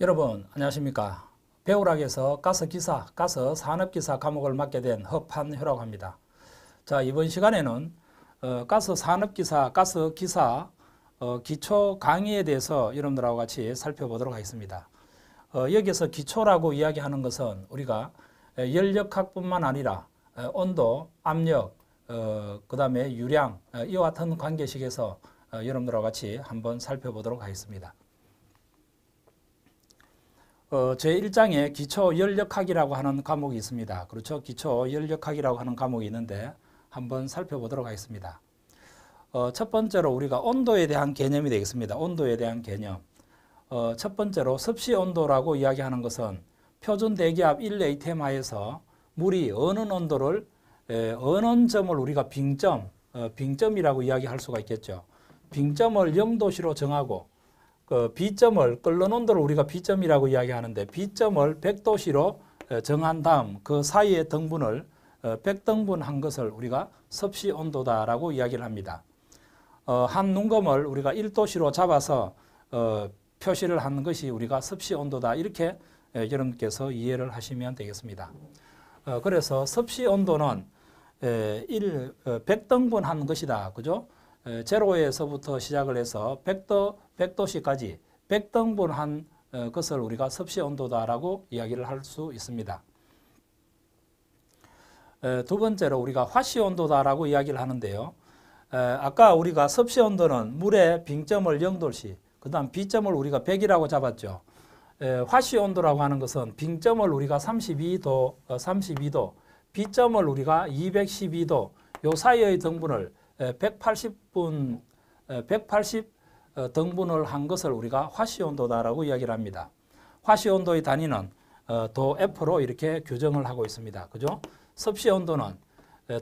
여러분 안녕하십니까 배우락에서 가스기사, 가스산업기사 과목을 맡게 된 허판효라고 합니다. 자 이번 시간에는 어, 가스산업기사, 가스기사 어, 기초 강의에 대해서 여러분들하고 같이 살펴보도록 하겠습니다. 어, 여기서 기초라고 이야기하는 것은 우리가 연력학뿐만 아니라 온도, 압력, 어, 그 다음에 유량 이와 같은 관계식에서 어, 여러분들과 같이 한번 살펴보도록 하겠습니다. 어, 제1장에 기초연력학이라고 하는 과목이 있습니다. 그렇죠? 기초연력학이라고 하는 과목이 있는데 한번 살펴보도록 하겠습니다. 어, 첫 번째로 우리가 온도에 대한 개념이 되겠습니다. 온도에 대한 개념. 어, 첫 번째로 섭씨 온도라고 이야기하는 것은 표준 대기압 1atm 하에서 물이 어느 온도를 에, 어느 점을 우리가 빙점, 어, 빙점이라고 이야기할 수가 있겠죠. 빙점을 0도시로 정하고 그 B점을 끓는 온도를 우리가 비점이라고 이야기하는데 비점을 100도씨로 정한 다음 그 사이의 등분을 100등분한 어, 것을 우리가 섭씨 온도다라고 이야기를 합니다. 어, 한 눈금을 우리가 1도씨로 잡아서 어, 표시를 하는 것이 우리가 섭씨 온도다 이렇게 여러분께서 이해를 하시면 되겠습니다. 그래서 섭씨 온도는 1, 100등분한 것이다. 그죠? 제로에서부터 시작을 해서 100도, 100도씨까지 100등분한 어, 것을 우리가 섭씨 온도다라고 이야기를 할 수 있습니다. 두 번째로 우리가 화씨 온도다라고 이야기를 하는데요. 아까 우리가 섭씨 온도는 물의 빙점을 0도씨, 그 다음 비점을 우리가 100이라고 잡았죠. 화씨 온도라고 하는 것은 빙점을 우리가 32도, 32도, 비점을 우리가 212도, 요 사이의 등분을 180분 180 어, 등분을 한 것을 우리가 화시온도다라고 이야기를 합니다. 화시온도의 단위는 어, 도 F로 이렇게 규정을 하고 있습니다. 그죠? 섭씨온도는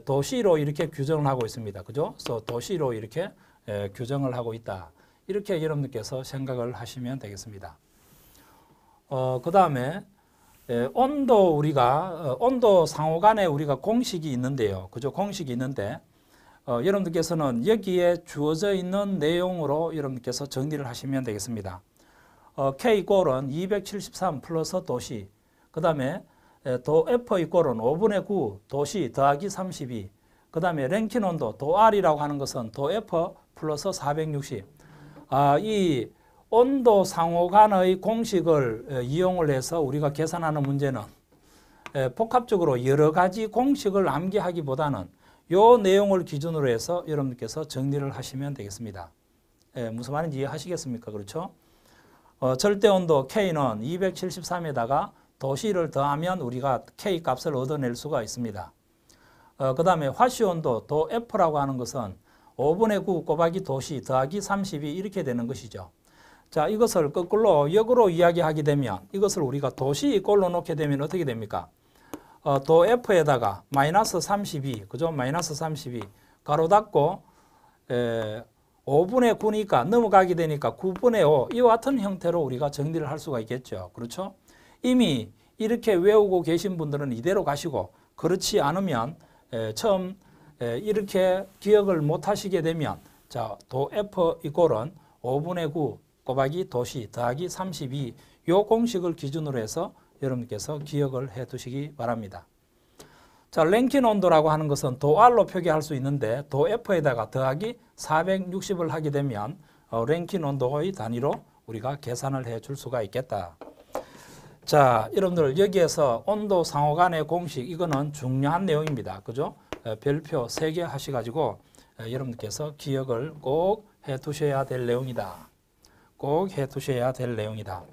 도시로 이렇게 규정을 하고 있습니다. 그죠? 그래서 도시로 이렇게 규정을 하고 있다. 이렇게 여러분들께서 생각을 하시면 되겠습니다. 어, 그 다음에 온도 우리가 어, 온도 상호간에 우리가 공식이 있는데요. 그죠? 공식이 있는데 어, 여러분들께서는 여기에 주어져 있는 내용으로 여러분께서 정리를 하시면 되겠습니다. 어, K골은 273 플러스 도시, 그 다음에 도 f 골은 5분의 9 도시 더하기 32, 그 다음에 랭킨 온도 도 R이라고 하는 것은 도 F 플러스 460. 아, 이 온도 상호 간의 공식을 이용을 해서 우리가 계산하는 문제는 복합적으로 여러 가지 공식을 암기하기보다는 요 내용을 기준으로 해서 여러분께서 정리를 하시면 되겠습니다. 예, 무슨 말인지 이해하시겠습니까? 그렇죠? 어, 절대온도 K는 273에다가 도시를 더하면 우리가 K값을 얻어낼 수가 있습니다. 어, 그 다음에 화시온도 도 F라고 하는 것은 5분의 9 곱하기 도시 더하기 3 0 이렇게 되는 것이죠. 자, 이것을 거꾸로 역으로 이야기하게 되면 이것을 우리가 도시 꼴로 놓게 되면 어떻게 됩니까? 어, 또 F에다가 마이너스 32, 그죠? 마이너스 32 가로 닫고 에, 5분의 9니까 넘어가게 되니까 9분의 5 이와 같은 형태로 우리가 정리를 할 수가 있겠죠. 그렇죠? 이미 이렇게 외우고 계신 분들은 이대로 가시고 그렇지 않으면 에, 처음 에, 이렇게 기억을 못 하시게 되면 자, 도 F 이꼴은 5분의 9 곱하기 도시 더하기 32요 공식을 기준으로 해서 여러분께서 기억을 해 두시기 바랍니다. 자, 랭킨 온도라고 하는 것은 도 R로 표기할 수 있는데 도 F에다가 더하기 460을 하게 되면 어, 랭킨 온도의 단위로 우리가 계산을 해 줄 수가 있겠다. 자, 여러분들 여기에서 온도 상호간의 공식 이거는 중요한 내용입니다. 그죠? 어, 별표 3개 하셔가지고 어, 여러분께서 기억을 꼭 해두셔야 될 내용이다. 꼭 해두셔야 될 내용이다.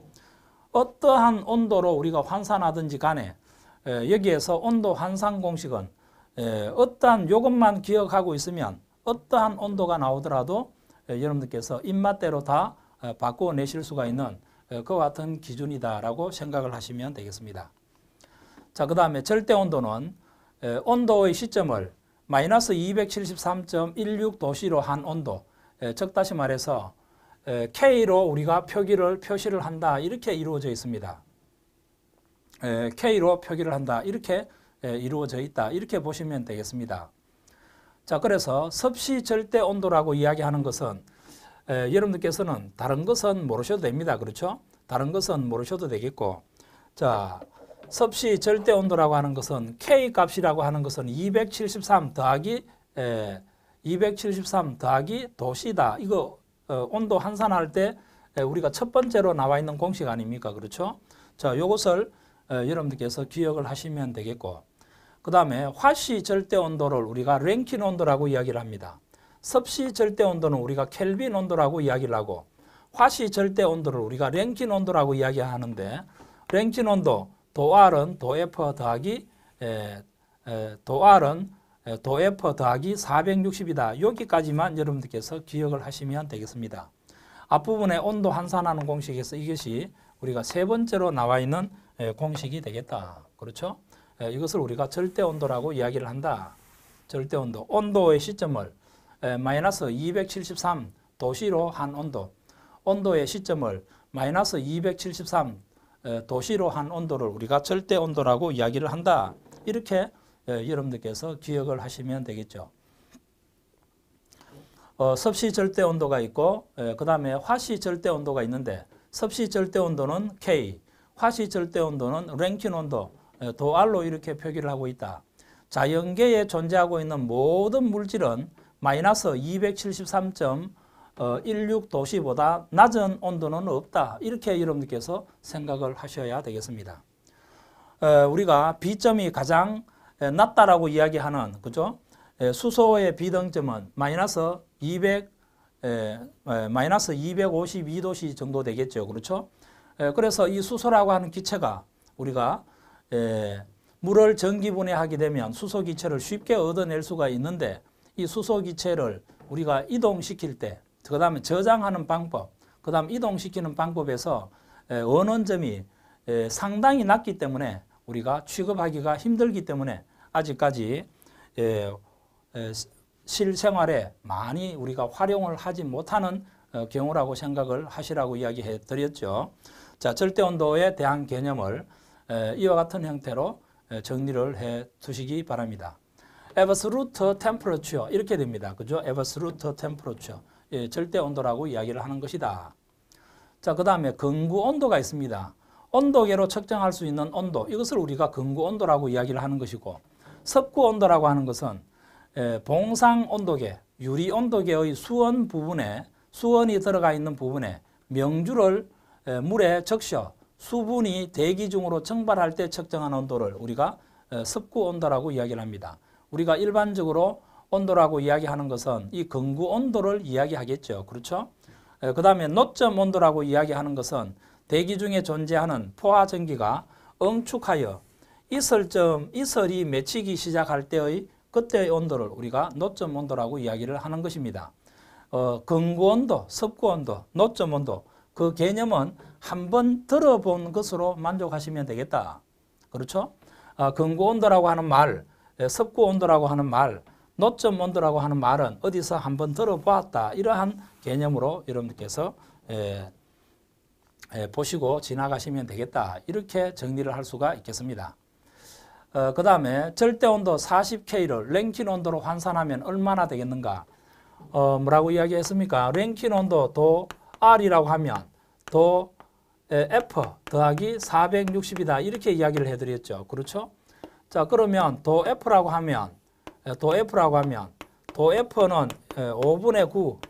어떠한 온도로 우리가 환산하든지 간에 여기에서 온도 환산 공식은 어떠한 요것만 기억하고 있으면 어떠한 온도가 나오더라도 여러분들께서 입맛대로 다바꿔 내실 수가 있는 그와 같은 기준이다라고 생각을 하시면 되겠습니다. 자, 그 다음에 절대 온도는 온도의 시점을 마이너스 273.16도씨로 한 온도, 즉 다시 말해서 K로 우리가 표기를 표시를 한다 이렇게 이루어져 있습니다. K로 표기를 한다 이렇게 이루어져 있다 이렇게 보시면 되겠습니다. 자 그래서 섭씨 절대 온도라고 이야기하는 것은 여러분들께서는 다른 것은 모르셔도 됩니다. 그렇죠? 다른 것은 모르셔도 되겠고 자 섭씨 절대 온도라고 하는 것은 K 값이라고 하는 것은 273 더하기 273 더하기 도시다. 이거 어, 온도 환산할 때 우리가 첫 번째로 나와 있는 공식 아닙니까? 그렇죠? 자, 요것을 여러분들께서 기억을 하시면 되겠고 그 다음에 화씨 절대 온도를 우리가 랭킨 온도라고 이야기를 합니다. 섭씨 절대 온도는 우리가 켈빈 온도라고 이야기를 하고 화씨 절대 온도를 우리가 랭킨 온도라고 이야기하는데 랭킨 온도 도알은 도에 더하기 에, 에, 도알은 도에퍼 더하기 460이다. 여기까지만 여러분들께서 기억을 하시면 되겠습니다. 앞부분에 온도 환산하는 공식에서 이것이 우리가 세 번째로 나와 있는 공식이 되겠다. 그렇죠? 이것을 우리가 절대 온도라고 이야기를 한다. 절대 온도. 온도의 시점을 마이너스 273 도시로 한 온도. 온도의 시점을 마이너스 273 도시로 한 온도를 우리가 절대 온도라고 이야기를 한다. 이렇게 예, 여러분들께서 기억을 하시면 되겠죠. 어, 섭씨 절대 온도가 있고 예, 그 다음에 화씨 절대 온도가 있는데 섭씨 절대 온도는 K, 화씨 절대 온도는 랭킨 온도, 예, 도알로 이렇게 표기를 하고 있다. 자연계에 존재하고 있는 모든 물질은 마이너스 273.16 도시보다 낮은 온도는 없다. 이렇게 여러분들께서 생각을 하셔야 되겠습니다. 어, 우리가 B점이 가장 예, 낮다라고 이야기하는 그죠? 예, 수소의 비등점은 마이너스 200 예, 마이너스 252도씨 정도 되겠죠. 그렇죠? 그래서 이 수소라고 하는 기체가 우리가 물을 전기분해하게 되면 수소 기체를 쉽게 얻어낼 수가 있는데 이 수소 기체를 우리가 이동시킬 때, 그 다음에 저장하는 방법, 그 다음 이동시키는 방법에서 원원점이 상당히 낮기 때문에 우리가 취급하기가 힘들기 때문에 아직까지 예, 예, 실생활에 많이 우리가 활용을 하지 못하는 어, 경우라고 생각을 하시라고 이야기해 드렸죠. 자, 절대 온도에 대한 개념을 이와 같은 형태로 정리를 해 두시기 바랍니다. absolute temperature 이렇게 됩니다. 그죠? absolute temperature 예, 절대 온도라고 이야기를 하는 것이다. 자, 그 다음에 근구 온도가 있습니다. 온도계로 측정할 수 있는 온도 이것을 우리가 근구 온도라고 이야기를 하는 것이고 석구 온도라고 하는 것은 봉상 온도계, 유리 온도계의 수원 부분에 수원이 들어가 있는 부분에 명주를 물에 적셔 수분이 대기 중으로 증발할 때 측정한 온도를 우리가 습구 온도라고 이야기를 합니다. 우리가 일반적으로 온도라고 이야기하는 것은 이 건구 온도를 이야기하겠죠. 그렇죠? 그 다음에 노점 온도라고 이야기하는 것은 대기 중에 존재하는 포화 전기가 응축하여 이설점, 이설이 맺히기 시작할 때의 그때의 온도를 우리가 노점 온도라고 이야기를 하는 것입니다. 어, 근구 온도, 섭구 온도, 노점 온도 그 개념은 한번 들어본 것으로 만족하시면 되겠다. 그렇죠? 아, 근구 온도라고 하는 말, 섭구 예, 온도라고 하는 말, 노점 온도라고 하는 말은 어디서 한번 들어보았다. 이러한 개념으로 여러분께서 에, 예, 에, 예, 보시고 지나가시면 되겠다. 이렇게 정리를 할 수가 있겠습니다. 어, 그 다음에 절대 온도 40K를 랭킨 온도로 환산하면 얼마나 되겠는가? 어, 뭐라고 이야기했습니까? 랭킨 온도 도 R이라고 하면 도 F 더하기 460이다. 이렇게 이야기를 해드렸죠. 그렇죠? 자, 그러면 도 F라고 하면 도 F라고 하면 도 F는 5분의 9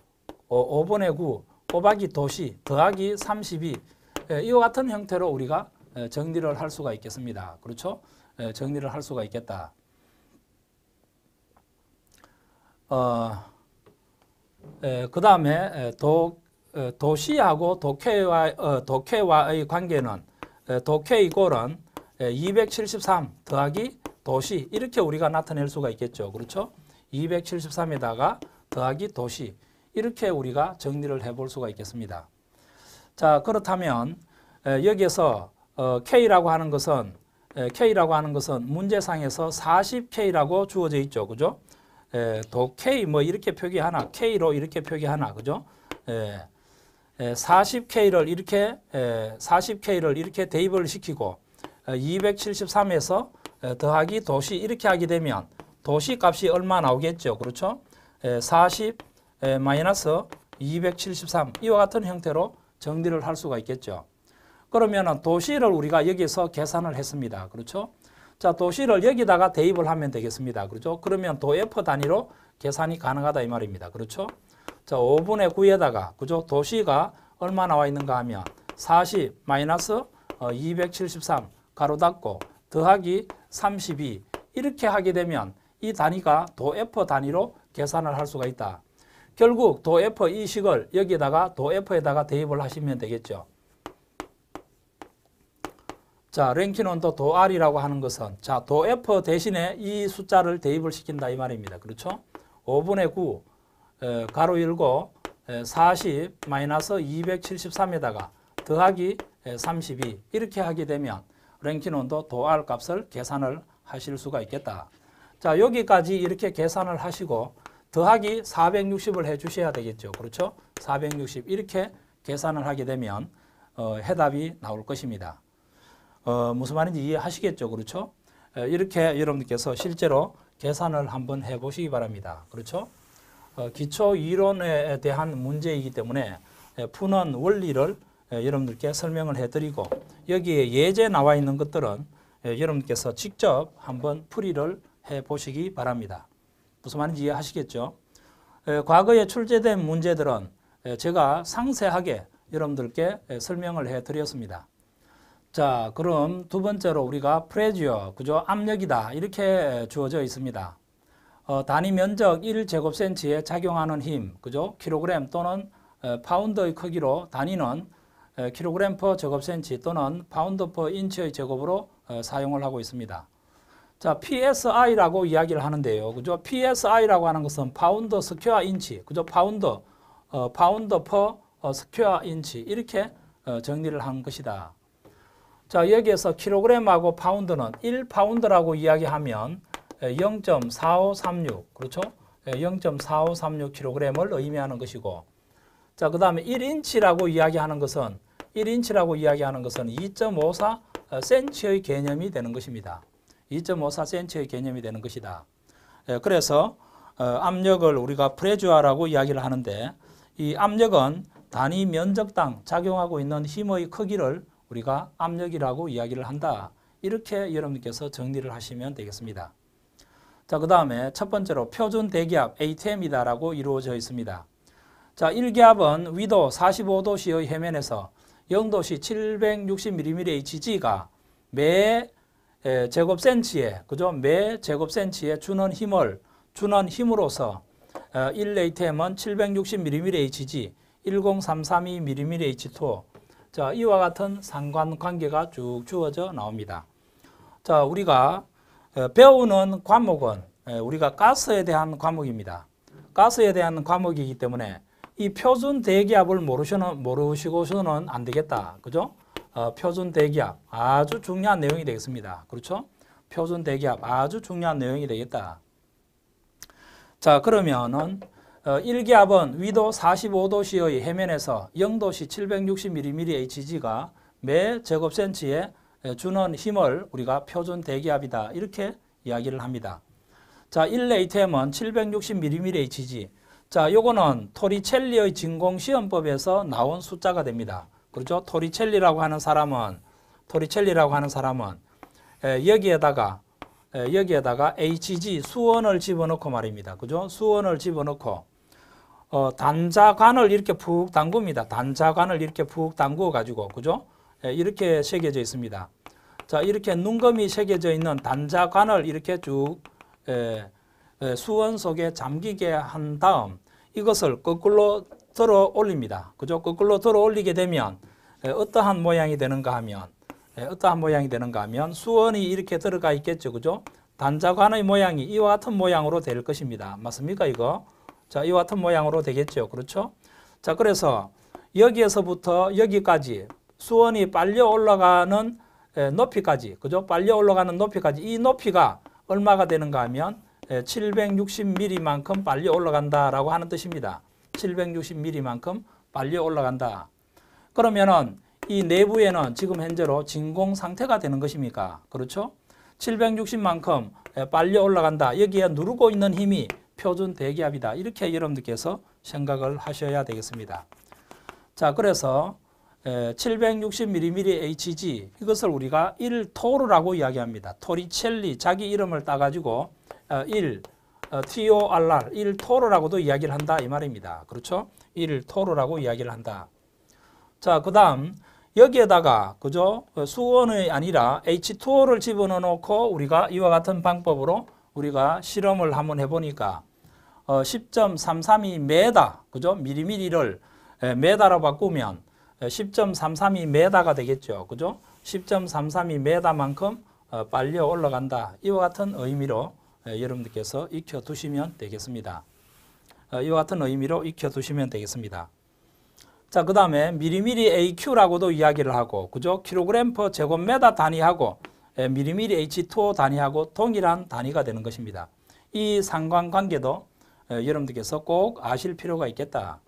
5분의 9 꼬박이 도시 더하기 32 이와 같은 형태로 우리가 정리를 할 수가 있겠습니다. 그렇죠? 예, 정리를 할 수가 있겠다. 어, 예, 그 다음에 예, 도시하고 도쿄와, 어, 도쿄와의 관계는 도쿄이골은 273 더하기 도시 이렇게 우리가 나타낼 수가 있겠죠. 그렇죠? 273에다가 더하기 도시 이렇게 우리가 정리를 해볼 수가 있겠습니다. 자 그렇다면 여기에서 어, K라고 하는 것은 K라고 하는 것은 문제상에서 40K라고 주어져 있죠. 그죠? 에, 도 K 뭐 이렇게 표기하나 K로 이렇게 표기하나 그죠? 에, 에, 40K를 이렇게 에, 40K를 이렇게 대입을 시키고 에, 273에서 에, 더하기 도시 이렇게 하게 되면 도시 값이 얼마 나오겠죠. 그렇죠? 에, 40 에, 마이너스 273 이와 같은 형태로 정리를 할 수가 있겠죠. 그러면 도시를 우리가 여기서 계산을 했습니다. 그렇죠? 자, 도시를 여기다가 대입을 하면 되겠습니다. 그렇죠? 그러면 도 F 단위로 계산이 가능하다 이 말입니다. 그렇죠? 자, 5분의 9에다가 그죠? 도시가 얼마 나와 있는가 하면 40 마이너스 273 어, 가로 닫고 더하기 32 이렇게 하게 되면 이 단위가 도 F 단위로 계산을 할 수가 있다. 결국 도 F 이 식을 여기다가 도 F에다가 대입을 하시면 되겠죠. 자, 랭키 온도 도 R이라고 하는 것은 자, 도 F 대신에 이 숫자를 대입을 시킨다 이 말입니다. 그렇죠? 5분의 9 에, 가로 열고 40 273에다가 더하기 32 이렇게 하게 되면 랭킨 온도 도 R 값을 계산을 하실 수가 있겠다. 자, 여기까지 이렇게 계산을 하시고 더하기 460을 해 주셔야 되겠죠. 그렇죠? 460 이렇게 계산을 하게 되면 어, 해답이 나올 것입니다. 어, 무슨 말인지 이해하시겠죠. 그렇죠? 이렇게 여러분께서 실제로 계산을 한번 해보시기 바랍니다. 그렇죠? 어, 기초 이론에 대한 문제이기 때문에 푸는 원리를 여러분들께 설명을 해드리고 여기에 예제 나와 있는 것들은 여러분께서 직접 한번 풀이를 해보시기 바랍니다. 무슨 말인지 이해하시겠죠? 과거에 출제된 문제들은 제가 상세하게 여러분들께 설명을 해드렸습니다. 자, 그럼 두 번째로 우리가 프레지어, 그죠? 압력이다. 이렇게 주어져 있습니다. 어, 단위 면적 1제곱센치에 작용하는 힘, 그죠? 킬로그램 또는 에, 어, 파운드의 크기로 단위는 어, 킬로그램 퍼 제곱센치 또는 파운드 퍼 인치의 제곱으로 에, 어, 사용을 하고 있습니다. 자, PSI라고 이야기를 하는데요. 그죠? PSI라고 하는 것은 파운드 스퀘어 인치, 그죠? 파운드, 어, 파운드 퍼 스퀘어 인치 이렇게 어, 정리를 한 것이다. 자, 여기에서 킬로그램하고 파운드는 1파운드라고 이야기하면 0.4536, 그렇죠? 0.4536 킬로그램을 의미하는 것이고 자, 그 다음에 1인치라고 이야기하는 것은 1인치라고 이야기하는 것은 2.54cm의 어, 개념이 되는 것입니다. 2.54cm의 개념이 되는 것이다. 그래서 어, 압력을 우리가 프레주아라고 이야기를 하는데 이 압력은 단위 면적당 작용하고 있는 힘의 크기를 우리가 압력이라고 이야기를 한다. 이렇게 여러분께서 정리를 하시면 되겠습니다. 자, 그 다음에 첫 번째로 표준 대기압 ATM이다라고 이루어져 있습니다. 자, 1기압은 위도 45도씨의 해면에서 영도시 760mm의 HG가 매 제곱센치에, 그죠? 매 제곱센치에 주는 힘을, 주는 힘으로서 1ATM은 7 6 0 m m HG, 1 0 3 3 2 m m H2, 자, 이와 같은 상관관계가 쭉 주어져 나옵니다. 자, 우리가 배우는 과목은 우리가 가스에 대한 과목입니다. 가스에 대한 과목이기 때문에 이 표준 대기압을 모르시는, 모르시고서는 안 되겠다. 그죠? 어, 표준 대기압 아주 중요한 내용이 되겠습니다. 그렇죠? 표준 대기압 아주 중요한 내용이 되겠다. 자, 그러면은 1기압은 어, 위도 45도씨의 해면에서 0도씨 760mm의 지지가 매 제곱센치에 주는 힘을 우리가 표준 대기압이다 이렇게 이야기를 합니다. 자, 1레이트엠은 760mm의 지지. 자, 요거는 토리첼리의 진공시험법에서 나온 숫자가 됩니다. 그렇죠? 토리첼리라고 하는 사람은 토리첼리라고 하는 사람은 에, 여기에다가 에, 여기에다가 HG 수원을 집어넣고 말입니다. 그죠? 수원을 집어넣고 어, 단자관을 이렇게 푹 담굽니다. 단자관을 이렇게 푹 담구어 가지고 그죠? 예, 이렇게 새겨져 있습니다. 자 이렇게 눈금이 새겨져 있는 단자관을 이렇게 쭉 예, 예, 수원 속에 잠기게 한 다음 이것을 거꾸로 들어 올립니다. 그죠? 거꾸로 들어 올리게 되면 예, 어떠한 모양이 되는가 하면 예, 어떠한 모양이 되는가 하면 수원이 이렇게 들어가 있겠죠. 그죠? 단자관의 모양이 이와 같은 모양으로 될 것입니다. 맞습니까 이거? 자, 이와 같은 모양으로 되겠죠. 그렇죠? 자, 그래서 여기에서부터 여기까지 수원이 빨려 올라가는 높이까지, 그죠? 빨려 올라가는 높이까지 이 높이가 얼마가 되는가 하면 760mm만큼 빨려 올라간다라고 하는 뜻입니다. 760mm만큼 빨려 올라간다. 그러면은 이 내부에는 지금 현재로 진공 상태가 되는 것입니까? 그렇죠? 760만큼 빨려 올라간다. 여기에 누르고 있는 힘이 표준 대기압이다. 이렇게 여러분들께서 생각을 하셔야 되겠습니다. 자, 그래서 760mmHg 이것을 우리가 1토르라고 이야기합니다. 토리첼리 자기 이름을 따가지고 1 TORR 1토르라고도 이야기를 한다 이 말입니다. 그렇죠? 1토르라고 이야기를 한다. 자, 그 다음 여기에다가 그죠? 어, 수원이 아니라 H2O를 집어넣어 놓고 우리가 이와 같은 방법으로 우리가 실험을 한번 해보니까 어, 1 0 3 3 2다 그죠? 미리미리를 메다로 바꾸면 1 0 3 3 2다가 되겠죠. 그죠? 1 0 3 3 2다만큼빨리 어, 올라간다. 이와 같은 의미로 여러분들께서 익혀두시면 되겠습니다. 어, 이와 같은 의미로 익혀두시면 되겠습니다. 자, 그 다음에 미리미리 AQ라고도 이야기를 하고, 그죠? 킬로그램 퍼제곱메다 단위하고, 미리미리 H2O 단위하고 동일한 단위가 되는 것입니다. 이 상관관계도 예, 여러분들께서 꼭 아실 필요가 있겠다.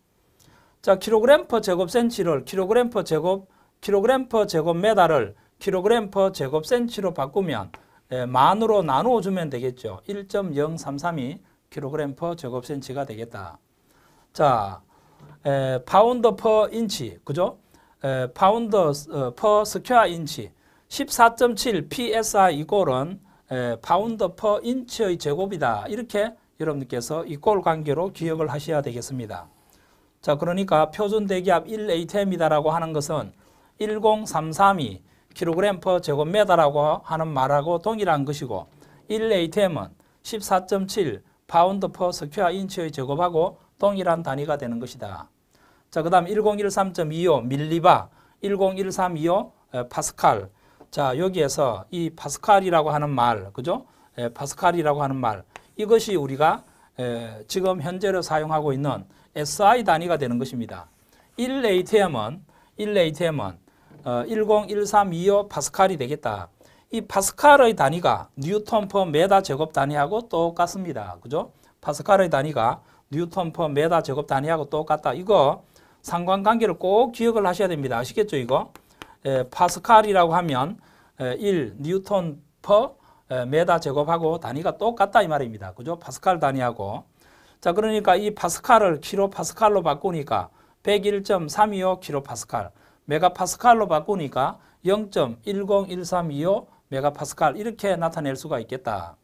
자, 킬로그램 퍼 제곱 센치를 킬로그램 퍼 제곱 킬로그램 퍼 제곱 메달을 킬로그램 퍼 제곱 센치로 바꾸면 예, 만으로 나누어 주면 되겠죠. 1.0332 킬로그램 퍼 제곱 센치가 되겠다. 자, 에, 예, 파운드 퍼 인치, 그죠? 에, 파운드 어, 퍼 스퀘어 인치, 14.7 psi 이꼴은 파운드 퍼 인치의 제곱이다. 이렇게 여러분께서 들이꼴 관계로 기억을 하셔야 되겠습니다. 자, 그러니까 표준 대기압 1ATM이다라고 하는 것은 10332 kg 제곱미터라고 하는 말하고 동일한 것이고 1ATM은 14.7 파운드 퍼 스퀘어 인치의 제곱하고 동일한 단위가 되는 것이다. 자, 그다음 1013.25 밀리바, 101325 파스칼. 자, 여기에서 이 파스칼이라고 하는 말, 그죠? 파스칼이라고 하는 말, 이것이 우리가 지금 현재로 사용하고 있는 SI 단위가 되는 것입니다. 1 ATM은 1 ATM은 101325 파스칼이 되겠다. 이 파스칼의 단위가 뉴턴 퍼 메다 제곱 단위하고 똑같습니다. 그죠? 파스칼의 단위가 뉴턴 퍼 메다 제곱 단위하고 똑같다. 이거 상관관계를 꼭 기억을 하셔야 됩니다. 아시겠죠? 이거 에, 파스칼이라고 하면 에, 1 뉴턴 퍼 메다 제곱하고 단위가 똑같다 이 말입니다. 그죠? 파스칼 단위하고. 자, 그러니까 이 파스칼을 키로파스칼로 바꾸니까 101.325 키로파스칼, 메가파스칼로 바꾸니까 0.101325 메가파스칼 이렇게 나타낼 수가 있겠다.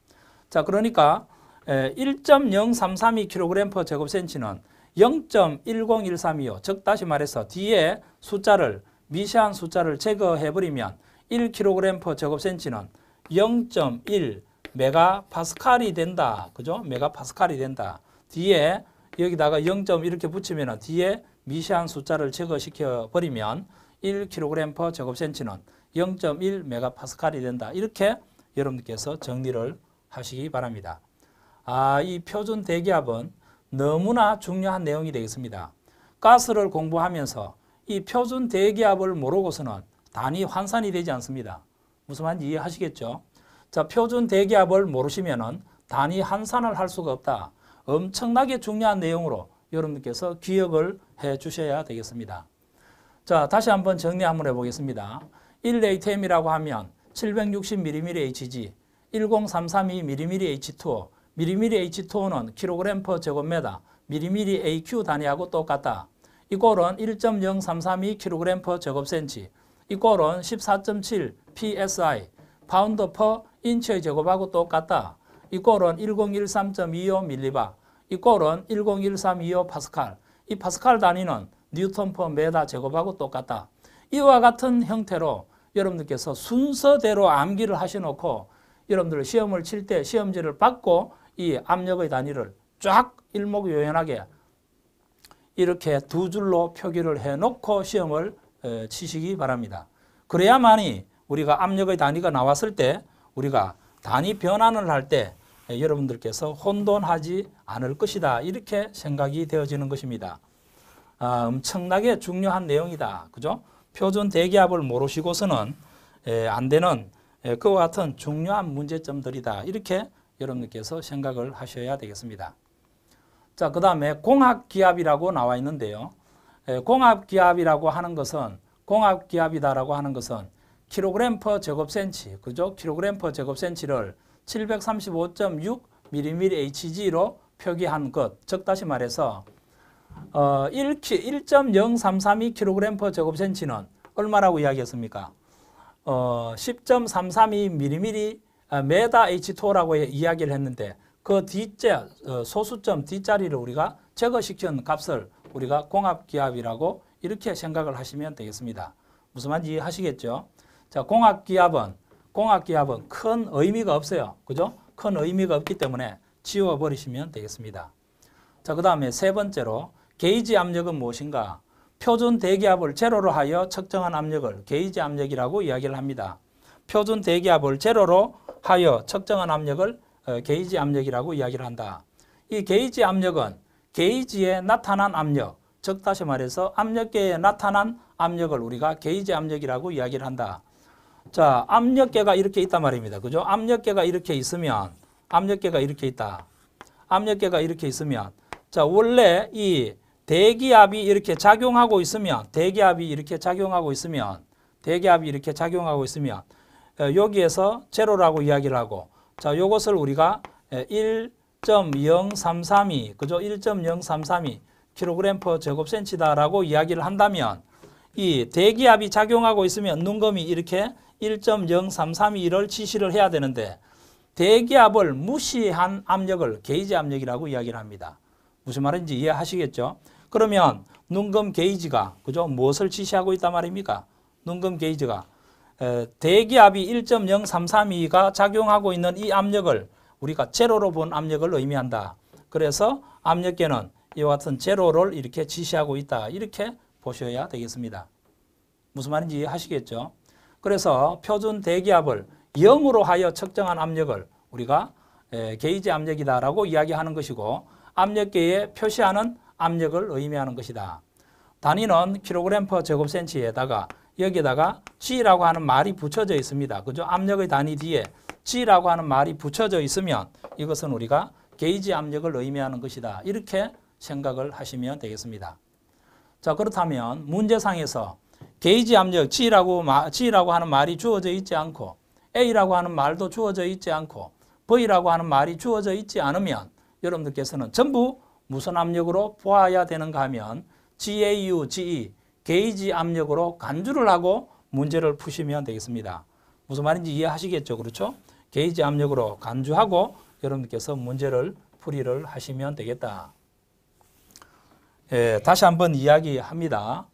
자, 그러니까 1.0332 킬로그램/퍼 제곱센치는 0.101325, 즉 다시 말해서 뒤에 숫자를 미세한 숫자를 제거해 버리면 1 킬로그램/퍼 제곱센치는 0.1 메가파스칼이 된다. 그죠? 메가파스칼이 된다. 뒤에 여기다가 0. 이렇게 붙이면 뒤에 미시한 숫자를 제거시켜 버리면 1kg 제곱센치는 0.1 메가파스칼이 된다. 이렇게 여러분께서 정리를 하시기 바랍니다. 아, 이 표준 대기압은 너무나 중요한 내용이 되겠습니다. 가스를 공부하면서 이 표준 대기압을 모르고서는 단위 환산이 되지 않습니다. 무슨 말인지 이해하시겠죠? 자, 표준 대기압을 모르시면은 단위 한산을 할 수가 없다. 엄청나게 중요한 내용으로 여러분께서 기억을 해 주셔야 되겠습니다. 자, 다시 한번 정리 한번 해보겠습니다. 1ATM이라고 하면 760mmHg, 10332mmH2, mmH2는 kg/제곱미터, mm AQ 단위하고 똑같다. 이꼴은 1.0332 kg/제곱센치, 이꼴은 PSI, 파운드 퍼 인치의 제곱하고 똑같다. 이꼴은 1013.25밀리바, 이꼴은 1013.25 파스칼, 이 파스칼 단위는 뉴턴 퍼 메다 제곱하고 똑같다. 이와 같은 형태로 여러분들께서 순서대로 암기를 하셔놓고 여러분들 시험을 칠 때 시험지를 받고 이 압력의 단위를 쫙 일목요연하게 이렇게 두 줄로 표기를 해놓고 시험을 어, 치시기 바랍니다. 그래야만이 우리가 압력의 단위가 나왔을 때 우리가 단위 변환을 할때 예, 여러분들께서 혼돈하지 않을 것이다 이렇게 생각이 되어지는 것입니다. 아, 엄청나게 중요한 내용이다. 그죠? 표준 대기압을 모르시고서는 에, 예, 안 되는 에, 예, 그와 같은 중요한 문제점들이다. 이렇게 여러분께서 들 생각을 하셔야 되겠습니다. 자, 그 다음에 공학기압이라고 나와 있는데요. 공압기압이라고 하는 것은 공압기압이다라고 하는 것은 킬로그램 퍼 제곱센치, 그죠? 킬로그램 퍼 제곱센치를 735.6 mm Hg로 표기한 것, 즉 다시 말해서 어, 1, 1.0332 킬로그램 퍼 제곱센치는 얼마라고 이야기했습니까? 어, 10.332 mm 아, 메다 H2라고 이야기를 했는데 그 뒷자 어, 소수점 뒷자리를 우리가 제거시킨 값을 우리가 공합기압이라고 이렇게 생각을 하시면 되겠습니다. 무슨 말인지 이해 하시겠죠? 자, 공학 기압은 공학 기압은 큰 의미가 없어요. 그죠? 큰 의미가 없기 때문에 지워 버리시면 되겠습니다. 자, 그다음에 세 번째로 게이지 압력은 무엇인가? 표준 대기압을 제로로 하여 측정한 압력을 게이지 압력이라고 이야기를 합니다. 표준 대기압을 제로로 하여 측정한 압력을 어, 게이지 압력이라고 이야기를 한다. 이 게이지 압력은 게이지에 나타난 압력, 즉 다시 말해서 압력계에 나타난 압력을 우리가 게이지 압력이라고 이야기를 한다. 자, 압력계가 이렇게 있단 말입니다. 그죠? 압력계가 이렇게 있으면, 압력계가 이렇게 있다. 압력계가 이렇게 있으면, 자, 원래 이 대기압이 이렇게 작용하고 있으면, 대기압이 이렇게 작용하고 있으면, 대기압이 이렇게 작용하고 있으면, 어, 여기에서 제로라고 이야기를 하고, 자, 요것을 우리가 1.033이, 그죠? 1.033이 킬로그램/퍼 제곱센치다라고 이야기를 한다면, 이 대기압이 작용하고 있으면 눈금이 이렇게 1.0331을 지시를 해야 되는데 대기압을 무시한 압력을 게이지 압력이라고 이야기를 합니다. 무슨 말인지 이해하시겠죠? 그러면 눈금 게이지가 그죠? 무엇을 지시하고 있단 말입니까? 눈금 게이지가 대기압이 1.0332가 작용하고 있는 이 압력을 우리가 제로로 본 압력을 의미한다. 그래서 압력계는 이와 같은 제로를 이렇게 지시하고 있다. 이렇게 보셔야 되겠습니다. 무슨 말인지 하시겠죠? 그래서 표준 대기압을 0으로 하여 측정한 압력을 우리가 게이지 압력이다라고 이야기하는 것이고 압력계에 표시하는 압력을 의미하는 것이다. 단위는 킬로그램 퍼 제곱센치에다가 여기에다가 G라고 하는 말이 붙여져 있습니다. 그죠? 압력의 단위 뒤에 G라고 하는 말이 붙여져 있으면 이것은 우리가 게이지 압력을 의미하는 것이다. 이렇게 생각을 하시면 되겠습니다. 자 그렇다면 문제상에서 게이지 압력 G라고, G라고 하는 말이 주어져 있지 않고 A라고 하는 말도 주어져 있지 않고 V라고 하는 말이 주어져 있지 않으면 여러분들께서는 전부 무슨 압력으로 보아야 되는가 하면 GAU, GE, 게이지 압력으로 간주를 하고 문제를 푸시면 되겠습니다. 무슨 말인지 이해하시겠죠? 그렇죠? 게이지 압력으로 간주하고 여러분께서 문제를 풀이를 하시면 되겠다. 예, 다시 한번 이야기합니다.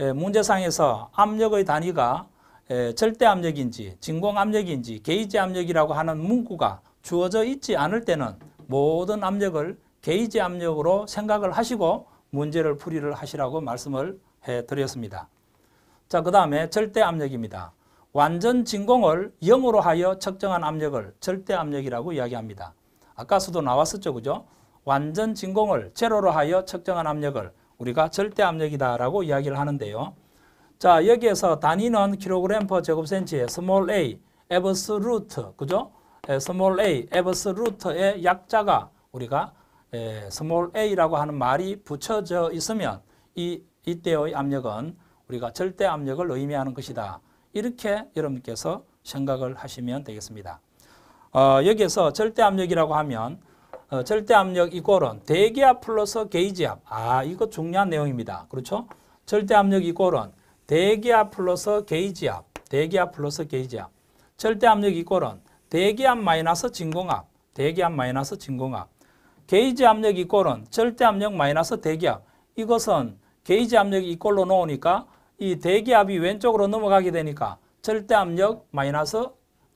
예, 문제상에서 압력의 단위가 예, 절대 압력인지 진공 압력인지 게이지 압력이라고 하는 문구가 주어져 있지 않을 때는 모든 압력을 게이지 압력으로 생각을 하시고 문제를 풀이를 하시라고 말씀을 해드렸습니다. 자, 그 다음에 절대 압력입니다. 완전 진공을 0으로 하여 측정한 압력을 절대 압력이라고 이야기합니다. 아까 수도 나왔었죠. 그죠? 완전 진공을 제로로 하여 측정한 압력을 우리가 절대 압력이다라고 이야기를 하는데요. 자, 여기에서 단위는 킬로그램 퍼 제곱센치의 스몰 a, 에버스루트, 그죠? 스몰 예, a, 에버스루트의 약자가 우리가 스몰 예, a라고 하는 말이 붙여져 있으면 이 이때의 압력은 우리가 절대 압력을 의미하는 것이다. 이렇게 여러분께서 생각을 하시면 되겠습니다. 어, 여기에서 절대 압력이라고 하면 어, 절대 압력 이꼴은 대기압 플러스 게이지압. 아, 이거 중요한 내용입니다. 그렇죠? 절대 압력 이꼴은 대기압 플러스 게이지압. 대기압 플러스 게이지압. 절대 압력 이꼴은 대기압 마이너스 진공압. 대기압 마이너스 진공압. 게이지 압력 이꼴은 절대 압력 마이너스 대기압. 이것은 게이지 압력 이꼴로 놓으니까 이 대기압이 왼쪽으로 넘어가게 되니까 절대 압력 마이너스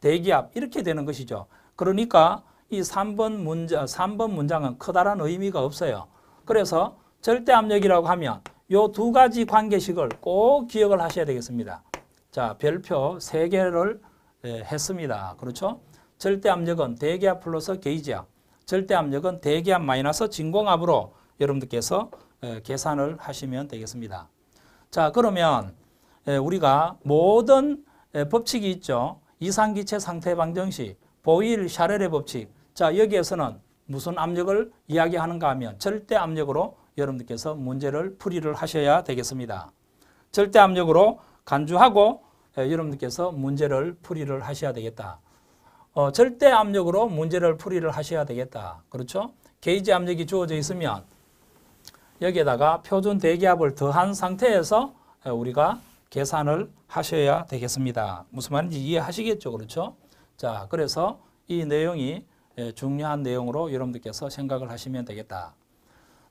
대기압 이렇게 되는 것이죠. 그러니까 이 3번 문장, 3번 문장은 커다란 의미가 없어요. 그래서 절대 압력이라고 하면 요 두 가지 관계식을 꼭 기억을 하셔야 되겠습니다. 자, 별표 3개를 예, 했습니다. 그렇죠? 절대 압력은 대기압 플러스 게이지압, 절대 압력은 대기압 마이너스 진공압으로 여러분들께서 예, 계산을 하시면 되겠습니다. 자, 그러면 예, 우리가 모든 법칙이 있죠. 이상기체 상태 방정식, 보일 샤렐의 법칙, 자, 여기에서는 무슨 압력을 이야기하는가 하면 절대 압력으로 여러분들께서 문제를 풀이를 하셔야 되겠습니다. 절대 압력으로 간주하고 예, 여러분들께서 문제를 풀이를 하셔야 되겠다. 어, 절대 압력으로 문제를 풀이를 하셔야 되겠다. 그렇죠? 게이지 압력이 주어져 있으면 여기에다가 표준 대기압을 더한 상태에서 예, 우리가 계산을 하셔야 되겠습니다. 무슨 말인지 이해하시겠죠? 그렇죠? 자, 그래서 이 내용이 예, 중요한 내용으로 여러분들께서 생각을 하시면 되겠다.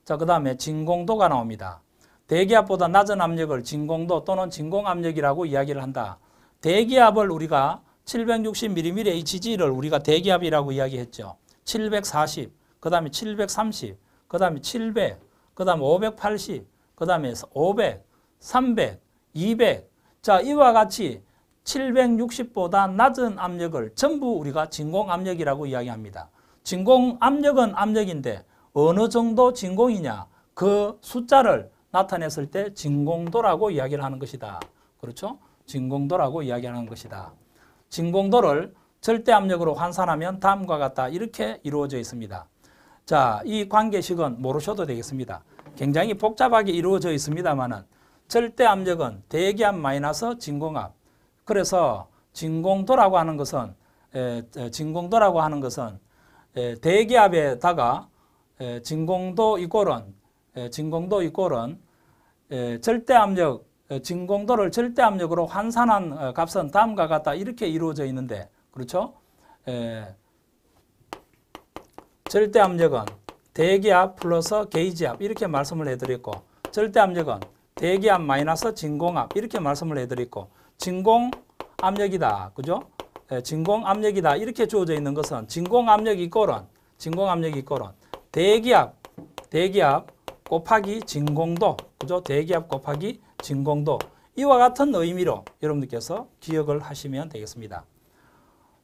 자, 그 다음에 진공도가 나옵니다. 대기압보다 낮은 압력을 진공도 또는 진공압력이라고 이야기를 한다. 대기압을 우리가 7 6 0 m m HG를 우리가 대기압이라고 이야기했죠. 740, 그 다음에 730, 그 다음에 700, 그 다음에 580, 그 다음에 500, 300, 200. 자, 이와 같이 760보다 낮은 압력을 전부 우리가 진공압력이라고 이야기합니다. 진공압력은 압력인데 어느 정도 진공이냐 그 숫자를 나타냈을 때 진공도라고 이야기를 하는 것이다. 그렇죠? 진공도라고 이야기하는 것이다. 진공도를 절대압력으로 환산하면 다음과 같다. 이렇게 이루어져 있습니다. 자, 이 관계식은 모르셔도 되겠습니다. 굉장히 복잡하게 이루어져 있습니다만은 절대압력은 대기압 마이너스 진공압 그래서 진공도라고 하는 것은 진공도라고 하는 것은 대기압에다가 진공도 이꼴은 진공도 이꼴은 절대압력 진공도를 절대압력으로 환산한 어, 값은 다음과 같다 이렇게 이루어져 있는데 그렇죠? 절대압력은 대기압 플러스 게이지압 이렇게 말씀을 해드렸고 절대압력은 대기압 마이너스 진공압 이렇게 말씀을 해드렸고 진공 압력이다. 그죠? 예, 진공 압력이다. 이렇게 주어져 있는 것은 진공 압력 이꼴은 진공 압력 이꼴은 대기압 대기압 곱하기 진공도 그죠? 대기압 곱하기 진공도 이와 같은 의미로 여러분들께서 기억을 하시면 되겠습니다.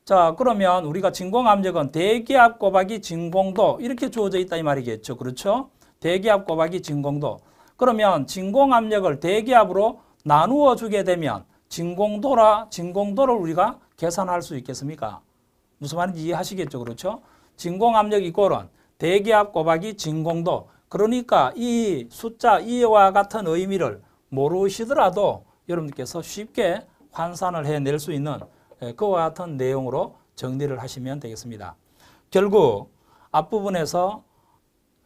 자 그러면 우리가 진공압력은 대기압 곱하기 진공도 이렇게 주어져 있다 이 말이겠죠. 그렇죠? 대기압 곱하기 진공도 그러면 진공압력을 대기압으로 나누어 주게 되면 진공도라 진공도를 우리가 계산할 수 있겠습니까? 무슨 말인지 이해하시겠죠, 그렇죠? 진공압력 이꼴은 대기압 곱하기 진공도. 그러니까 이 숫자 2와 같은 의미를 모르시더라도 여러분께서 쉽게 환산을 해낼 수 있는 예, 그와 같은 내용으로 정리를 하시면 되겠습니다. 결국 앞부분에서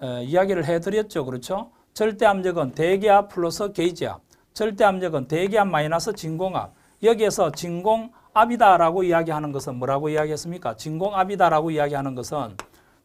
예, 이야기를 해드렸죠. 그렇죠? 절대압력은 대기압 플러스 게이지압. 절대 압력은 대기압 마이너스 진공압. 여기에서 진공압이다라고 이야기하는 것은 뭐라고 이야기했습니까? 진공압이다라고 이야기하는 것은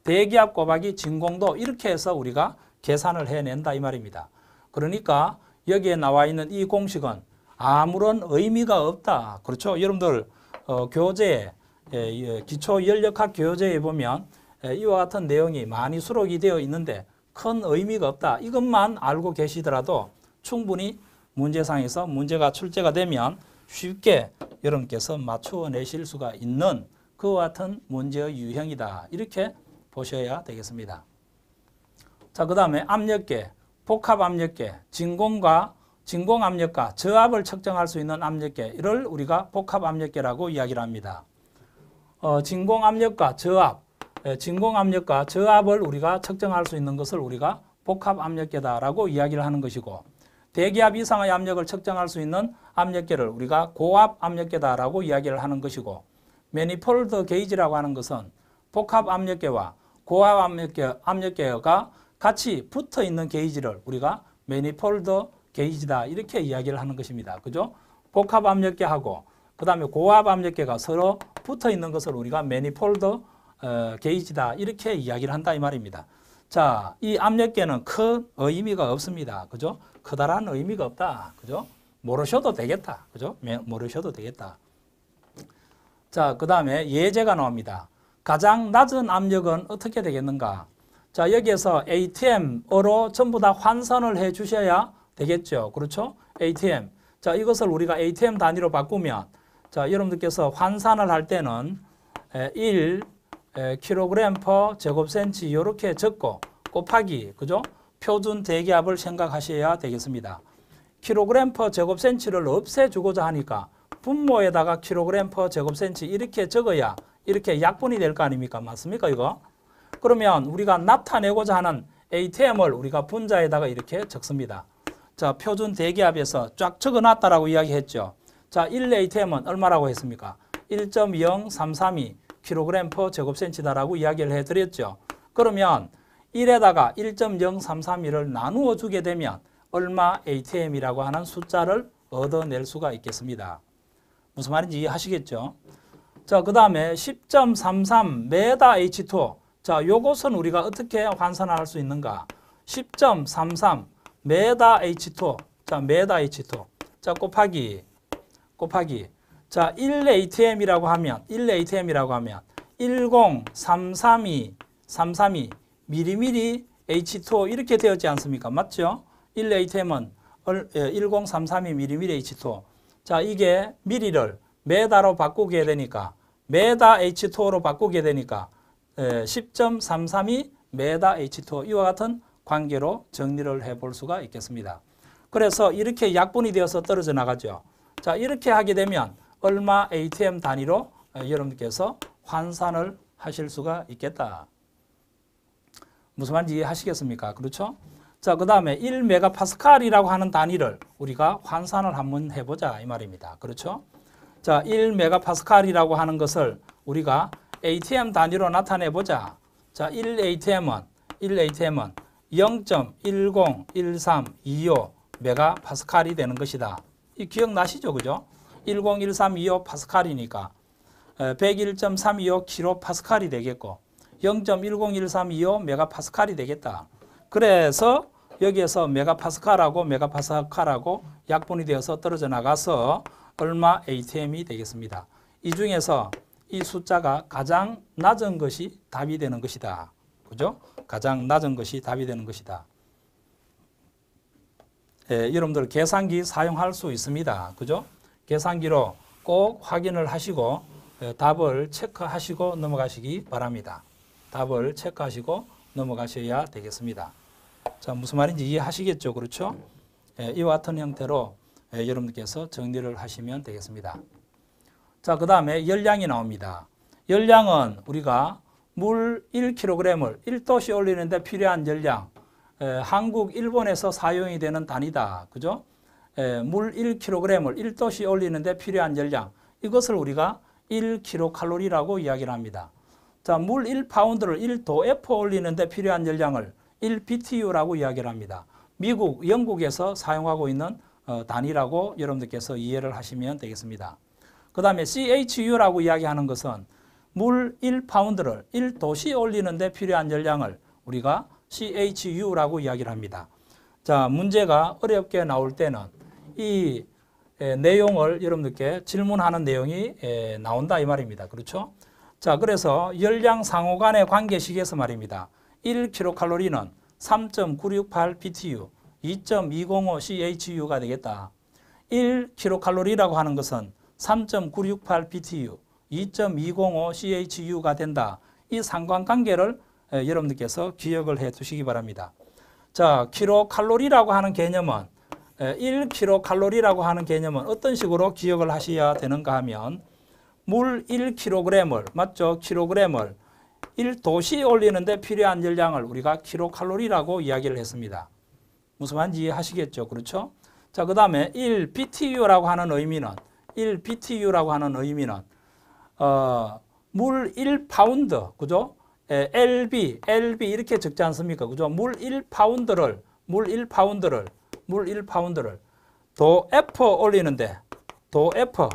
대기압 곱하기 진공도 이렇게 해서 우리가 계산을 해낸다 이 말입니다. 그러니까 여기에 나와 있는 이 공식은 아무런 의미가 없다. 그렇죠? 여러분들 어, 교재 예, 예, 기초 연력학 교재에 보면 예, 이와 같은 내용이 많이 수록이 되어 있는데 큰 의미가 없다. 이것만 알고 계시더라도 충분히 문제상에서 문제가 출제가 되면 쉽게 여러분께서 맞추어 내실 수가 있는 그와 같은 문제의 유형이다. 이렇게 보셔야 되겠습니다. 자, 그 다음에 압력계, 복합압력계, 진공과 진공압력과 저압을 측정할 수 있는 압력계 이를 우리가 복합압력계라고 이야기를 합니다. 어, 진공압력과 저압, 예, 진공압력과 저압을 우리가 측정할 수 있는 것을 우리가 복합압력계다라고 이야기를 하는 것이고 대기압 이상의 압력을 측정할 수 있는 압력계를 우리가 고압 압력계다라고 이야기를 하는 것이고 매니폴드 게이지라고 하는 것은 복합 압력계와 고압 압력계, 압력계가 같이 붙어 있는 게이지를 우리가 매니폴드 게이지다 이렇게 이야기를 하는 것입니다. 그죠? 복합 압력계하고 그 다음에 고압 압력계가 서로 붙어 있는 것을 우리가 매니폴드 어, 게이지다 이렇게 이야기를 한다 이 말입니다. 자, 이 압력계는 큰 의미가 없습니다. 그죠? 커다란 의미가 없다. 그죠? 모르셔도 되겠다. 그죠? 모르셔도 되겠다. 자, 그 다음에 예제가 나옵니다. 가장 낮은 압력은 어떻게 되겠는가? 자, 여기에서 ATM으로 전부 다 환산을 해 주셔야 되겠죠. 그렇죠? ATM. 자, 이것을 우리가 ATM 단위로 바꾸면 자, 여러분들께서 환산을 할 때는 1 kg per 제곱센치 이렇게 적고 곱하기 그죠? 표준 대기압을 생각하셔야 되겠습니다. 킬로그램 퍼 제곱센치를 없애주고자 하니까 분모에다가 킬로그램 퍼 제곱센치 이렇게 적어야 이렇게 약분이 될 거 아닙니까? 맞습니까 이거? 그러면 우리가 나타내고자 하는 ATM을 우리가 분자에다가 이렇게 적습니다. 자, 표준 대기압에서 쫙 적어놨다라고 이야기했죠. 자, 1 ATM은 얼마라고 했습니까? 1.0332 킬로그램 퍼 제곱센치다라고 이야기를 해드렸죠. 그러면 1에다가 1.0331을 나누어 주게 되면 얼마 ATM이라고 하는 숫자를 얻어낼 수가 있겠습니다. 무슨 말인지 이해하시겠죠? 자, 그 다음에 10.33 메다 H2. 자, 요것은 우리가 어떻게 환산할 수 있는가? 10.33 메다 H2. 자, 메다 H2. 자, 곱하기. 곱하기. 자, 1 ATM이라고 하면, 1 ATM이라고 하면, 10332, 3 2 미리미리 H2 o 이렇게 되었지 않습니까? 맞죠? 1ATM은 1033이 예, 미리미리 H2. 자, 이게 미리를 메다로 바꾸게 되니까 메다 H2로 바꾸게 되니까 10.33이 예, 메다 H2 이와 같은 관계로 정리를 해볼 수가 있겠습니다. 그래서 이렇게 약분이 되어서 떨어져 나가죠. 자, 이렇게 하게 되면 얼마 ATM 단위로 예, 여러분께서 환산을 하실 수가 있겠다. 무슨 말인지 이해하시겠습니까? 그렇죠? 자, 그 다음에 1메가파스칼이라고 하는 단위를 우리가 환산을 한번 해보자 이 말입니다. 그렇죠? 자, 1메가파스칼이라고 하는 것을 우리가 ATM 단위로 나타내보자. 자, 1ATM은 1ATM은 0 1 0 1 3 2 5 메가파스칼이 되는 것이다. 이 기억나시죠? 그죠? 1 0 1 3 2 5 파스칼이니까 101.325킬로파이 되겠고 0.10132오 메가파스칼이 되겠다. 그래서 여기에서 메가파스칼하고 메가파스칼하고 약분이 되어서 떨어져 나가서 얼마 ATM이 되겠습니다. 이 중에서 이 숫자가 가장 낮은 것이 답이 되는 것이다. 그죠? 가장 낮은 것이 답이 되는 것이다. 예, 여러분들 계산기 사용할 수 있습니다. 그죠? 계산기로 꼭 확인을 하시고 예, 답을 체크하시고 넘어가시기 바랍니다. 답을 체크하시고 넘어가셔야 되겠습니다. 자, 무슨 말인지 이해하시겠죠? 그렇죠? 예, 이와 같은 형태로 예, 여러분께서 정리를 하시면 되겠습니다. 자, 그 다음에 열량이 나옵니다. 열량은 우리가 물 1kg을 1도씨 올리는데 필요한 열량, 에, 예, 한국, 일본에서 사용이 되는 단위다. 그죠? 에, 예, 물 1kg을 1도씨 올리는데 필요한 열량, 이것을 우리가 1kcal라고 이야기를 합니다. 자, 물 1파운드를 1도 f 올리는데 필요한 열량을 1BTU라고 이야기를 합니다. 미국, 영국에서 사용하고 있는 어, 단위라고 여러분들께서 이해를 하시면 되겠습니다. 그 다음에 CHU라고 이야기하는 것은 물 1파운드를 1도씨 올리는데 필요한 열량을 우리가 CHU라고 이야기를 합니다. 자, 문제가 어렵게 나올 때는 이 내용을 여러분들께 질문하는 내용이 나온다 이 말입니다. 그렇죠? 자, 그래서 열량 상호 간의 관계식에서 말입니다. 1kcal는 3.968 BTU, 2.205 CHU가 되겠다. 1kcal라고 하는 것은 3.968 BTU, 2.205 CHU가 된다. 이 상관관계를 여러분들께서 기억을 해 두시기 바랍니다. 자, 킬로칼로리라고 하는 개념은 1kcal라고 하는 개념은 어떤 식으로 기억을 하셔야 되는가 하면 물 1kg을 맞죠? 킬로을 1도시 올리는데 필요한 열량을 우리가 킬로칼로리라고 이야기를 했습니다. 무슨 말인지 하시겠죠? 그렇죠? 자, 그 다음에 1BTU라고 하는 의미는 1BTU라고 하는 의미는 어, 물 1파운드, 그죠? LB, LB 이렇게 적지 않습니까? 그죠? 물 1파운드를 물 1파운드를 물 1파운드를 도 F 올리는데 도 F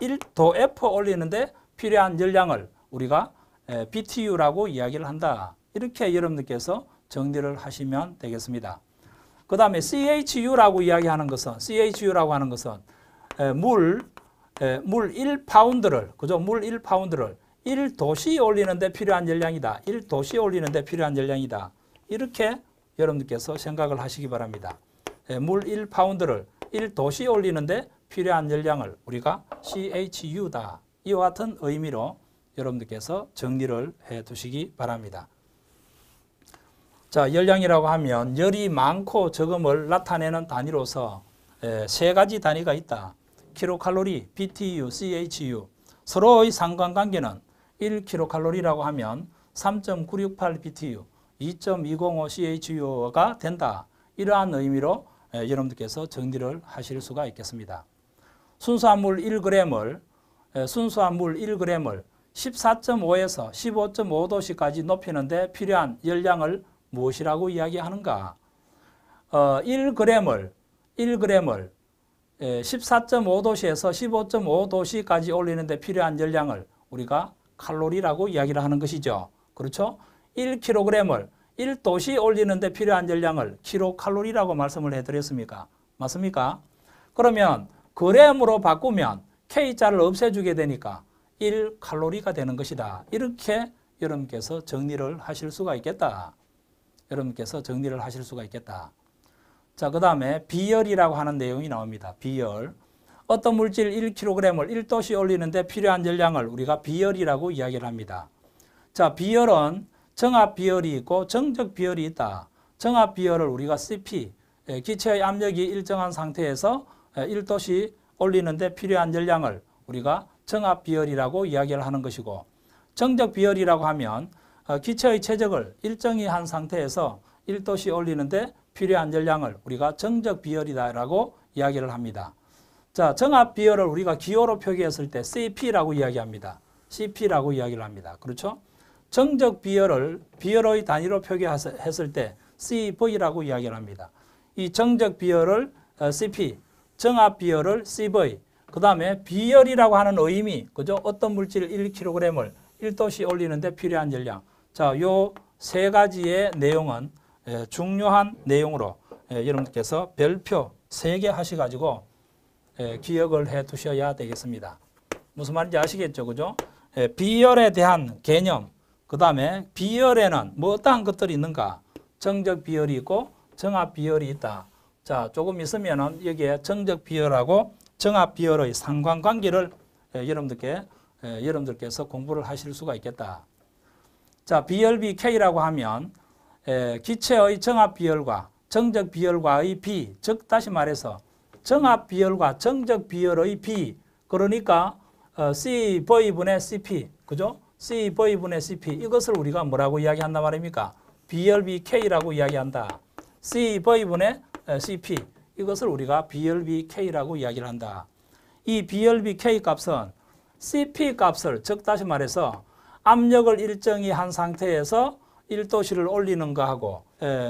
1도 F 올리는데 필요한 열량을 우리가 BTU라고 이야기를 한다. 이렇게 여러분들께서 정리를 하시면 되겠습니다. 그 다음에 CHU라고 이야기하는 것은 CHU라고 하는 것은 물, 물 1파운드를 그죠? 물 1파운드를 1도시 올리는데 필요한 열량이다. 1도시 올리는데 필요한 열량이다. 이렇게 여러분들께서 생각을 하시기 바랍니다. 물 1파운드를 1도시 올리는데 필요한 열량을 우리가 CHU다. 이와 같은 의미로 여러분들께서 정리를 해 두시기 바랍니다. 자, 열량이라고 하면 열이 많고 적음을 나타내는 단위로서 세 가지 단위가 있다. 킬로칼로리, BTU, CHU. 서로의 상관관계는 1킬로칼로리라고 하면 3.968 BTU, 2.205 CHU가 된다. 이러한 의미로 여러분들께서 정리를 하실 수가 있겠습니다. 순수한물 1g을 예, 순수한물 1g을 14.5에서 15.5도씨까지 높이는데 필요한 열량을 무엇이라고 이야기하는가? 어, 1g을 1g을 14.5도씨에서 15.5도씨까지 올리는데 필요한 열량을 우리가 칼로리라고 이야기를 하는 것이죠. 그렇죠? 1kg을 1도씨 올리는데 필요한 열량을 킬로칼로리라고 말씀을 해드렸습니까? 맞습니까? 그러면 그램으로 바꾸면 K자를 없애주게 되니까 1칼로리가 되는 것이다. 이렇게 여러분께서 정리를 하실 수가 있겠다. 여러분께서 정리를 하실 수가 있겠다. 자, 그 다음에 비열이라고 하는 내용이 나옵니다. 비열. 어떤 물질 1kg을 1도씨 올리는데 필요한 열량을 우리가 비열이라고 이야기를 합니다. 자, 비열은 정압 비열이 있고 정적 비열이 있다. 정압 비열을 우리가 CP, 기체의 압력이 일정한 상태에서 1도씨 예, 올리는데 필요한 열량을 우리가 정압 비열이라고 이야기를 하는 것이고 정적 비열이라고 하면 어, 기체의 체적을 일정히 한 상태에서 1도씨 올리는데 필요한 열량을 우리가 정적 비열이라고 이야기를 합니다. 자, 정압 비열을 우리가 기호로 표기했을 때 CP라고 이야기합니다. CP라고 이야기를 합니다. 그렇죠? 정적 비열을 비열의 단위로 표기했을 때 CV라고 이야기를 합니다. 이 정적 비열을 어, CP, 정합 비열을 CV, 그 다음에 비열이라고 하는 의미, 그죠? 어떤 물질 1kg을 1도씨 올리는데 필요한 열량. 자, 요 세 가지의 내용은 예, 중요한 내용으로 예, 여러분께서 별표 3개 하셔가지고 예, 기억을 해 두셔야 되겠습니다. 무슨 말인지 아시겠죠? 그죠? 비열에 대한 개념, 그 다음에 비열에는 뭐어떠 것들이 있는가? 정적 비열이 있고 정합 비열이 있다. 자, 조금 있으면은 여기에 정적 비열하고 정합 비열의 상관관계를 예, 여러분들께 예, 여러분들께서 공부를 하실 수가 있겠다. 자, 비열비 K라고 하면 예, 기체의 정합 비열과 정적 비열과의 B, 즉 다시 말해서 정합 비열과 정적 비열의 B, 그러니까 어, C V분의 CP, 그죠? C V분의 CP 이것을 우리가 뭐라고 이야기한단 말입니까? BLBK라고 이야기한다. C V분의 CP 이것을 우리가 BLBK라고 이야기를 한다. 이 BLBK 값은 CP 값을 즉 다시 말해서 압력을 일정히 한 상태에서 1도씨를 올리는 거하고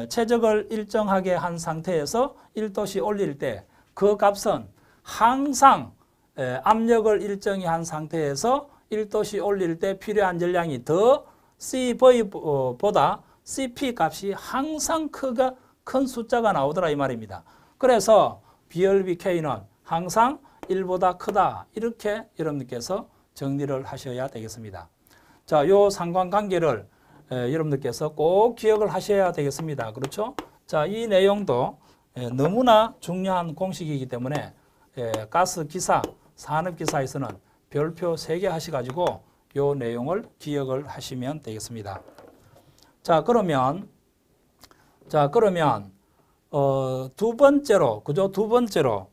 최적을 일정하게 한 상태에서 1도씨 올릴 때 그 값은 항상 압력을 일정히 한 상태에서 1도씨 올릴 때 필요한 열량이 더 CV보다 CP 값이 항상 크가 큰 숫자가 나오더라 이 말입니다. 그래서 BLBK는 항상 1보다 크다 이렇게 여러분께서 들 정리를 하셔야 되겠습니다. 자, 요 상관관계를 에, 여러분들께서 꼭 기억을 하셔야 되겠습니다. 그렇죠? 자, 이 내용도 에, 너무나 중요한 공식이기 때문에 에, 가스 기사, 산업 기사에서는 별표 3개 하셔가지고 요 내용을 기억을 하시면 되겠습니다. 자, 그러면 자, 그러면 어, 두 번째로 그죠? 두 번째로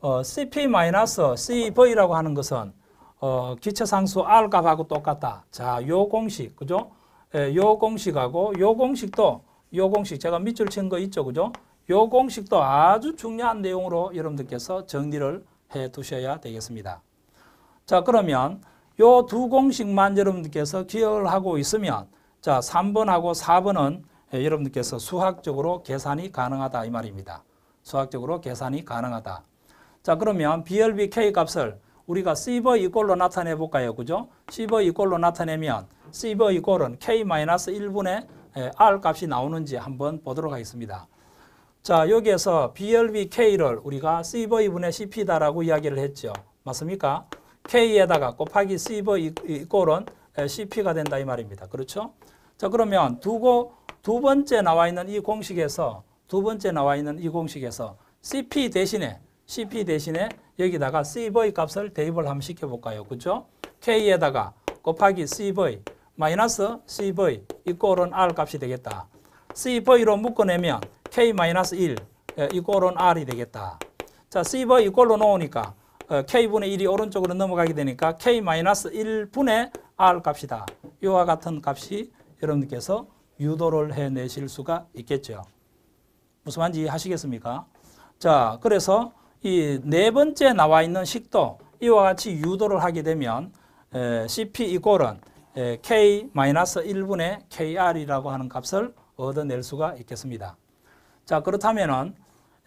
어, CP 마이너스 CV라고 하는 것은 어, 기체상수 R 값하고 똑같다. 자, 요 공식 그죠? 예, 요 공식하고 요 공식도 요 공식 제가 밑줄 친 거 있죠, 그죠? 요 공식도 아주 중요한 내용으로 여러분들께서 정리를 해 두셔야 되겠습니다. 자, 그러면 요 두 공식만 여러분들께서 기억을 하고 있으면 자, 3번하고 4번은 예, 여러분들께서 수학적으로 계산이 가능하다 이 말입니다. 수학적으로 계산이 가능하다. 자 그러면 BLB K 값을 우리가 C버 이꼴로 나타내 볼까요? 그죠? C버 이꼴로 나타내면 C버 이꼴은 K-1분의 예, R 값이 나오는지 한번 보도록 하겠습니다. 자 여기에서 BLB K를 우리가 C버 2분의 CP다라고 이야기를 했죠. 맞습니까? K에다가 곱하기 C버 이꼴은 예, CP가 된다 이 말입니다. 그렇죠? 자 그러면 두고 두 번째 나와 있는 이 공식에서 두 번째 나와 있는 이 공식에서 CP 대신에 CP 대신에 여기다가 C의 값을 대입을 한번 시켜볼까요? 그죠? K에다가 곱하기 C의 마이너스 C의 이꼴은 R 값이 되겠다. C의로 묶어내면 K-1 마이너스 예, 이꼴은 R이 되겠다. 자, C의 이꼴로 놓으니까 어, K분의 1이 오른쪽으로 넘어가게 되니까 K-1분의 마이너스 R 값이다. 이와 같은 값이 여러분께서 유도를 해내실 수가 있겠죠. 무슨 말인지 하시겠습니까? 자, 그래서 이 네 번째 나와 있는 식도 이와 같이 유도를 하게 되면 에, CP 이꼴은 K-1분의 KR이라고 하는 값을 얻어낼 수가 있겠습니다. 자, 그렇다면은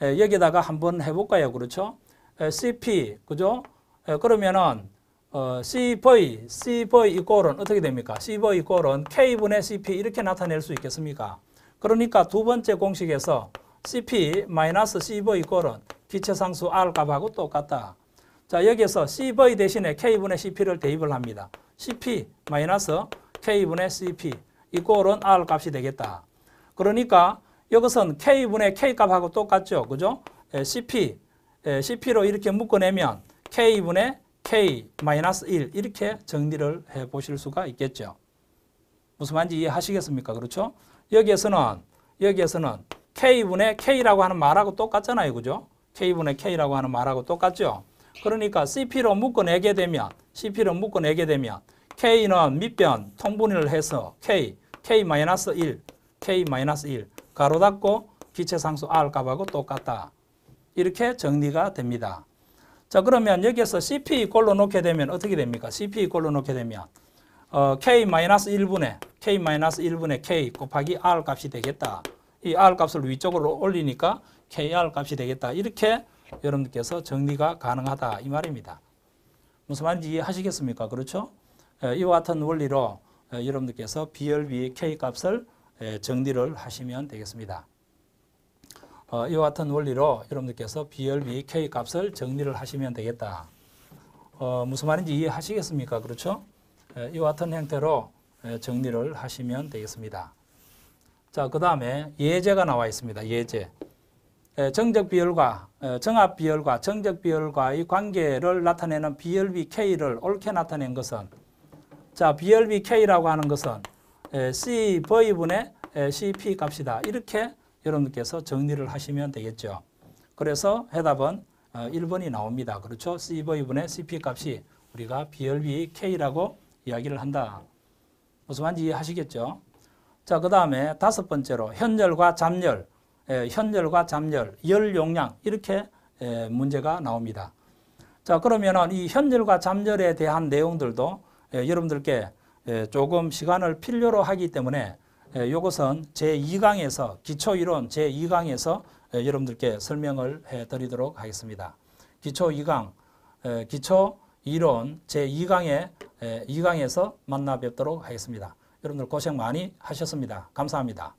여기다가 한번 해볼까요? 그렇죠? 에, CP, 그죠? 에, 그러면은 어, CV, CV 이꼴은 어떻게 됩니까? CV 이꼴은 K분의 CP 이렇게 나타낼 수 있겠습니까? 그러니까 두 번째 공식에서 CP 마이너스 CV 이꼴은 기체상수 R 값하고 똑같다. 자, 여기에서 CV 대신에 K분의 CP를 대입을 합니다. CP 마이너스 K분의 CP 이꼴은 R 값이 되겠다. 그러니까 이것은 K분의 K 값하고 똑같죠. 그죠? 에, CP, 에, CP로 이렇게 묶어내면 K분의 k-1 이렇게 정리를 해 보실 수가 있겠죠. 무슨 말인지 이해하시겠습니까? 그렇죠? 여기에서는 여기에서는 k분의 k라고 하는 말하고 똑같잖아요. 그죠? k분의 k라고 하는 말하고 똑같죠? 그러니까 cp로 묶어내게 되면 cp로 묶어내게 되면 k는 밑변 통분을 해서 k, k-1, k-1 가로 닫고 기체상수 r 값하고 똑같다. 이렇게 정리가 됩니다. 자 그러면 여기에서 CP 골로 놓게 되면 어떻게 됩니까? CP 이로 놓게 되면 어, K-1분의 K-1분의 K 곱하기 R 값이 되겠다. 이 R 값을 위쪽으로 올리니까 KR 값이 되겠다. 이렇게 여러분께서 정리가 가능하다 이 말입니다. 무슨 말인지 이해하시겠습니까? 그렇죠? 예, 이와 같은 원리로 예, 여러분들께서 BLB K값을 예, 정리를 하시면 되겠습니다. 어, 이와 같은 원리로 여러분들께서 BLB K 값을 정리를 하시면 되겠다. 어, 무슨 말인지 이해하시겠습니까? 그렇죠? 에, 예, 이와 같은 형태로 에, 예, 정리를 하시면 되겠습니다. 자, 그 다음에 예제가 나와 있습니다. 예제. 에, 예, 정적 비열과 에, 정합 비열과 정적 비열과의 관계를 나타내는 BLB K를 옳게 나타낸 것은 자, BLB K라고 하는 것은 에, C V분의 에, CP 값이다. 이렇게 여러분께서 정리를 하시면 되겠죠. 그래서 해답은 1번이 어, 나옵니다. 그렇죠? CV분의 CP 값이 우리가 BLB K라고 이야기를 한다. 무슨 말인지 이해하시겠죠? 자, 그 다음에 다섯 번째로 현열과 잠열 예, 현열과 잠열열 용량 이렇게 에, 예, 문제가 나옵니다. 자, 그러면이 현열과 잠열에 대한 내용들도 에, 예, 여러분들께 에, 조금 시간을 필요로 하기 때문에 이것은 예, 제2강에서 기초이론 제2강에서 예, 여러분들께 설명을 해드리도록 하겠습니다. 기초 2강, 예, 기초 이론 제2강에 2강에서 만나 뵙도록 하겠습니다. 여러분들 고생 많이 하셨습니다. 감사합니다.